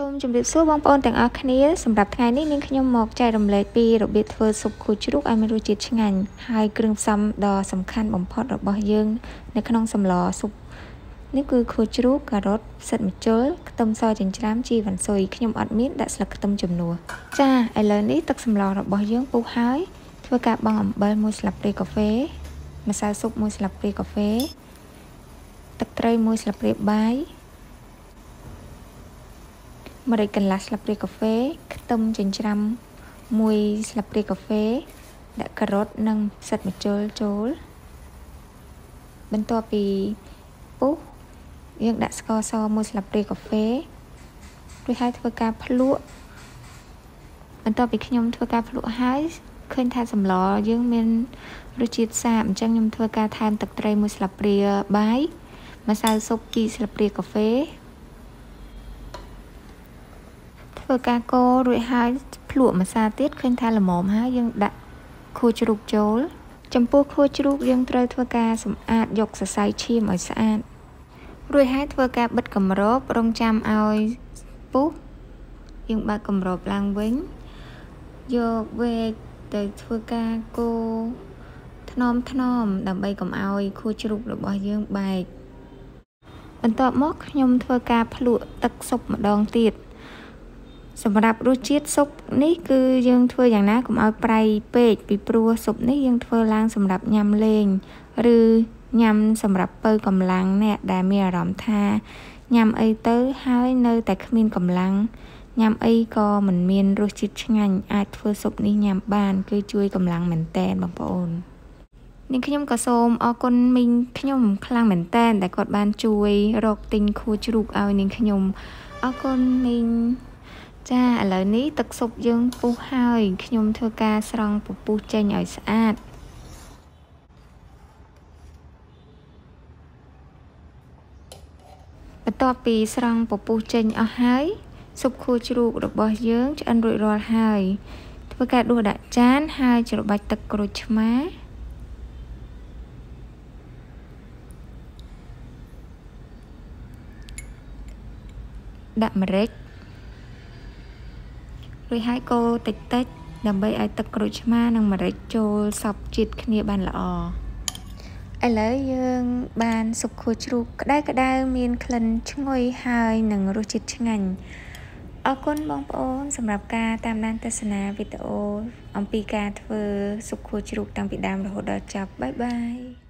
សូមជម្រាបសួរបងប្អូនទាំងអស់គ្នាសម្រាប់ថ្ងៃនេះនាងខ្ញុំមក ចែករំលែកពីរបៀបធ្វើស៊ុបខូចជ្រូកឲ្យមានរសជាតិឆ្ងាញ់ហើយគ្រឿងផ្សំដ៏សំខាន់បំផុតរបស់យើង នៅក្នុងសម្លស៊ុបនេះគឺខូចជ្រូកការ៉ុតផ្សិតម្ជុលខ្ទឹមសចិញ្ច្រាំជីវ៉ាន់ស៊ុយខ្ញុំអត់មានដាក់ស្លឹកខ្ទឹមជំនួសចាឥឡូវនេះទឹកសម្លរបស់យើងពុះហើយធ្វើការបង់អំបិល1ស្លាបព្រាកាហ្វេម្សៅស៊ុប1ស្លាបព្រាកាហ្វេទឹកត្រី1ស្លាបព្រាបាយម្រេចកន្លះស្លាបព្រាកាហ្វេខ្ទឹមចិញ្ច្រាំ1ស្លាបព្រាកាហ្វេដាក់ការ៉ុតនិងផ្សិតម្ជុលចូល បន្ទាប់ពីពុះយើងដាក់ស្ករស1ស្លាបព្រាកាហ្វេរួចហើយធ្វើការភ្លក់បន្ទាប់ពីខ្ញុំធ្វើការភ្លក់ហើយឃើញថាសម្លយើងមានរសជាតិសាបអញ្ចឹងខ្ញុំធ្វើការថែមទឹកត្រី1ស្លាបព្រាបាយម្សៅស៊ុប2ស្លាបព្រាកាហ្វេធ្វើការកូររួចហើយភ្លក់ម្សៅទៀតឃើញថាល្មមហើយយើងដាក់ខួជ្រូកចូលចំពោះខួជ្រូកយើងត្រូវធ្វើការសម្អាតយកសរសៃឈាមឲ្យស្អាតរួចហើយធ្វើការបិទគម្របរងចាំឲ្យពុះយើងបើកគម្របឡើងវិញយកវែកទៅធ្វើការកូរថ្នមថ្នមដើម្បីកុំឲ្យខួជ្រូករបស់យើងបែកបន្ទាប់មក ខ្ញុំធ្វើការភ្លក់ទឹកស៊ុបម្ដងទៀតសម្រាប់រសជាតិស៊ុបនេះគឺយើង ធ្វើយ៉ាងណាកុំឲ្យប្រៃពេកពីព្រោះស៊ុបនេះយើងធ្វើឡើងសម្រាប់ញ៉ាំលេង ឬញ៉ាំសម្រាប់ពៅកម្លាំងអ្នកដែលមានអារម្មណ៍ថាញ៉ាំអីទៅហើយនៅតែគ្មានកម្លាំងញ៉ាំអីក៏មិនមាន រសជាតិឆ្ងាញ់អាចធ្វើស៊ុបនេះញ៉ាំបានគឺជួយកម្លាំងមែនតែនបងប្អូននាងខ្ញុំក៏សូមអរគុណមីងខ្ញុំខ្លាំងមែនតែនដែលគាត់បានជួយរកទិញខួរជ្រូកឲ្យនាងខ្ញុំអរគុណមីងចាឥឡូវនេះទឹកស៊ុបយើងពុះហើយខ្ញុំធ្វើការស្រង់ពពុះចេញឲ្យស្អាតបន្ទាប់ពី ស្រង់ពពុះចេញអស់ហើយស៊ុបខួរជ្រូករបស់យើងឆ្អិនរួចរាល់ហើយធ្វើការដួសដាក់ចានហើយច្របាច់ទឹកក្រូចឆ្មា ដាក់ម្រេចរួចហើយកូរតិចតិចដើម្បីឲ្យទឹកក្រូចឆ្មានិងម្រេចចូលសពជាតិគ្នាបានល្អឥឡូវយើងបានស៊ុបខួជ្រូកក្តៅក្តៅមានក្លិនឈ្ងុយហើយនិងរសជាតិឆ្ងាញ់អរគុណបងប្អូន សម្រាប់ការតាមដានទស្សនាវីដេអូ អំពីការធ្វើស៊ុបខួជ្រូកតាំងពីដើមរហូតដល់ចប់បាយបាយ